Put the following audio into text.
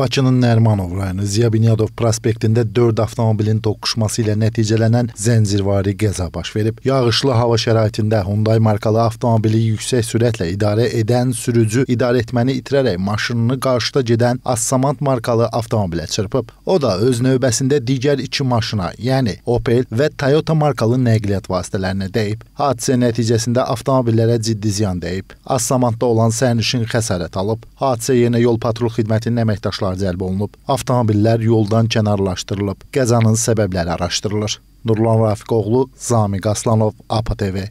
Bakının Nərmanov rayonu Ziya Bünyadov prospektində 4 avtomobilin toqquşması ilə nəticələnən zəncirvari qəza baş verib. Yağışlı hava şəraitində Hyundai markalı avtomobili yüksək sürətlə idarə edən sürücü idarəetməni itirərək maşınını qarşıda gedən Assamant markalı avtomobilə çırpıb. O da öz növbəsində digər iki maşına, yəni Opel və Toyota markalı nəqliyyat vasitələrinə dəyib. Hadisə nəticəsində avtomobillərə ciddi ziyan dəyib. Assamantda olan sərnişin xəsarət alıb. Hadisə yerinə yol patrul xidmətinin əməkdaşları iştirak cəlb olunub. Avtomobillər yoldan kənarlaşdırılıb. Qəzanın səbəbləri araşdırılır. Nurlan Rafiqoğlu, Zamiq Aslanov, APTV.